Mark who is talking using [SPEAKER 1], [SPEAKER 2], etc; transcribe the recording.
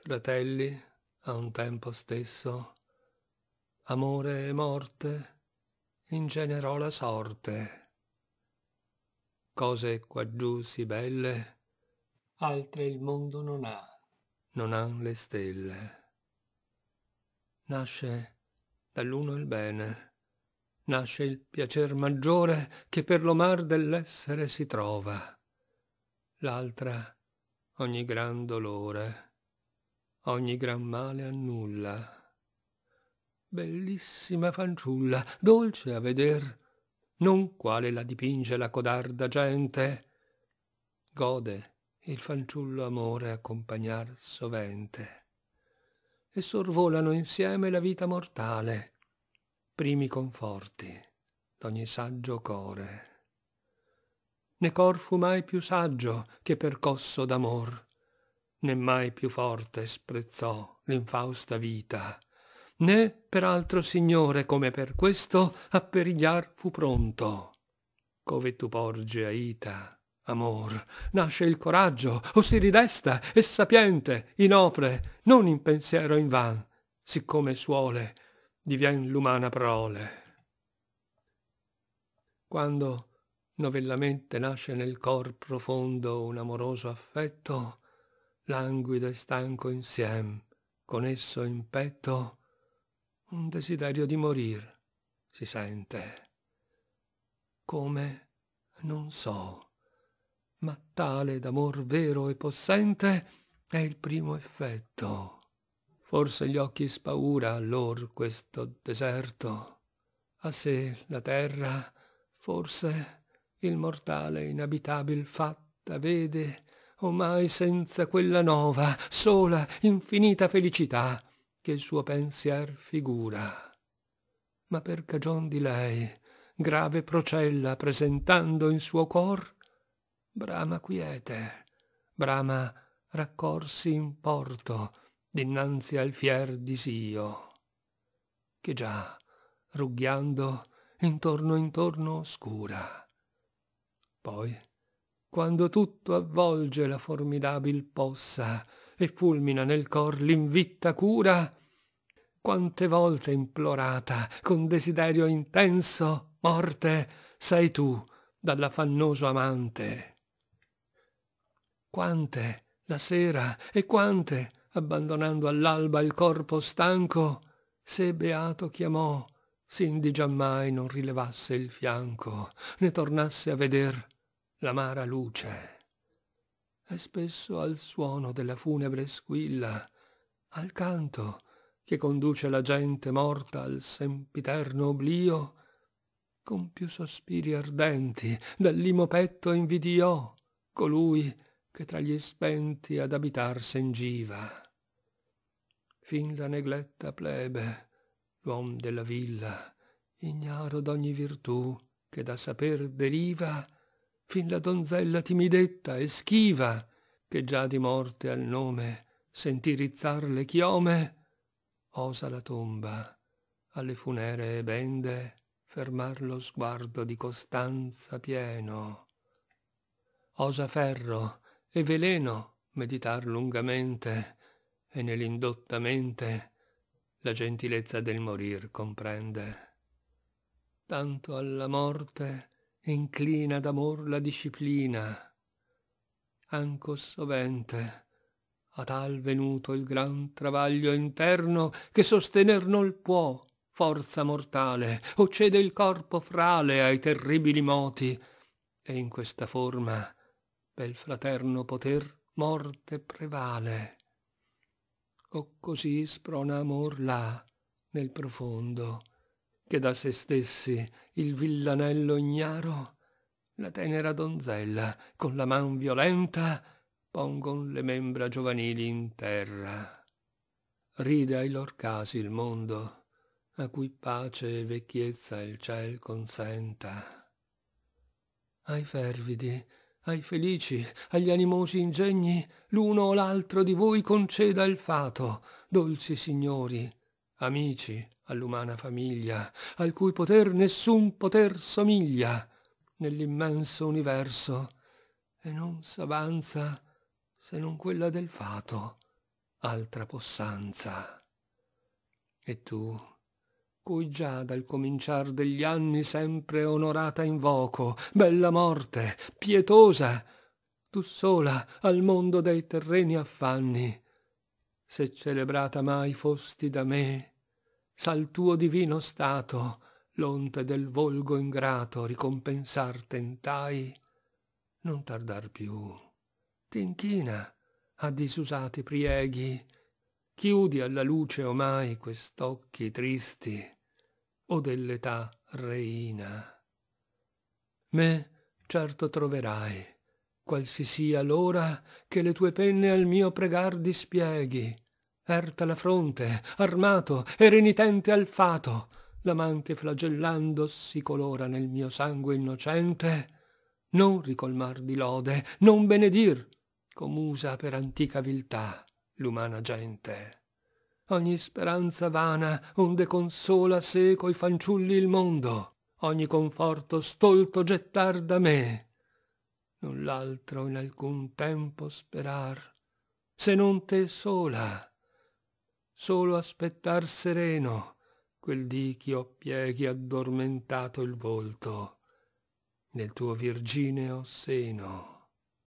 [SPEAKER 1] fratelli a un tempo stesso, amore e morte ingenerò la sorte. Cose quaggiù sì belle, altre il mondo non ha, non han le stelle. Nasce dall'uno il bene, nasce il piacer maggiore che per l'omar dell'essere si trova. L'altra ogni gran dolore ogni gran male annulla. Bellissima fanciulla, dolce a veder, non quale la dipinge la codarda gente. Gode il fanciullo amore accompagnar sovente. E sorvolano insieme la vita mortale, primi conforti d'ogni saggio core. Ne cor fu mai più saggio che percosso d'amor, né mai più forte sprezzò l'infausta vita, né per altro signore come per questo a perigliar fu pronto. Cove tu porge Aita, amor, nasce il coraggio, o si ridesta, e sapiente, in opre, non in pensiero in van, siccome suole, divien l'umana prole. Quando novellamente nasce nel cor profondo un amoroso affetto, languido e stanco insieme, con esso in petto un desiderio di morir si sente. Come non so, ma tale d'amor vero e possente è il primo effetto. Forse gli occhi spaura allor questo deserto, a sé la terra, forse il mortale inabitabil fatta vede omai senza quella nova, sola, infinita felicità che il suo pensier figura. Ma per cagion di lei, grave procella presentando in suo cor, brama quiete, brama raccorsi in porto dinanzi al fier disio, che già, rugghiando, intorno intorno oscura. Poi, quando tutto avvolge la formidabil possa e fulmina nel cor l'invitta cura quante volte implorata con desiderio intenso morte sei tu dall'affannoso amante quante la sera e quante abbandonando all'alba il corpo stanco se beato chiamò s'indi giammai non rilevasse il fianco né tornasse a veder l'amara luce. E spesso al suono della funebre squilla, al canto che conduce la gente morta al sempiterno oblio, con più sospiri ardenti dall'imo petto invidiò colui che tra gli spenti ad abitar sengiva. Fin la negletta plebe, l'uom della villa, ignaro d'ogni virtù che da saper deriva, fin la donzella timidetta e schiva che già di morte al nome sentì rizzar le chiome osa la tomba alle funeree bende fermar lo sguardo di costanza pieno osa ferro e veleno meditar lungamente e nell'indotta mente la gentilezza del morir comprende tanto alla morte inclina d'amor la disciplina. Anco sovente a tal venuto il gran travaglio interno che sostener nol può forza mortale o cede il corpo frale ai terribili moti e in questa forma pel fraterno poter morte prevale o così sprona amor là nel profondo che da se stessi il villanello ignaro, la tenera donzella con la man violenta pongon le membra giovanili in terra. Ride ai lor casi il mondo, a cui pace e vecchiezza il ciel consenta. Ai fervidi, ai felici, agli animosi ingegni, l'uno o l'altro di voi conceda il fato, dolci signori, amici all'umana famiglia, al cui poter nessun poter somiglia nell'immenso universo, e non s'avanza se non quella del fato, altra possanza. E tu, cui già dal cominciar degli anni sempre onorata invoco, bella morte, pietosa, tu sola al mondo dei terreni affanni, se celebrata mai fosti da me, sal tuo divino stato, l'onte del volgo ingrato ricompensar tentai, non tardar più. T'inchina a disusati prieghi, chiudi alla luce omai quest'occhi tristi, o dell'età reina. Me certo troverai, qualsiasi sia l'ora che le tue penne al mio pregar dispieghi. Erta la fronte, armato e renitente al fato, l'amante flagellando si colora nel mio sangue innocente, non ricolmar di lode, non benedir, comusa per antica viltà, l'umana gente. Ogni speranza vana, onde consola seco i fanciulli il mondo, ogni conforto stolto gettar da me, non l'altro in alcun tempo sperar se non te sola solo aspettar sereno quel dì ch'io pieghi addormentato il volto nel tuo virgineo seno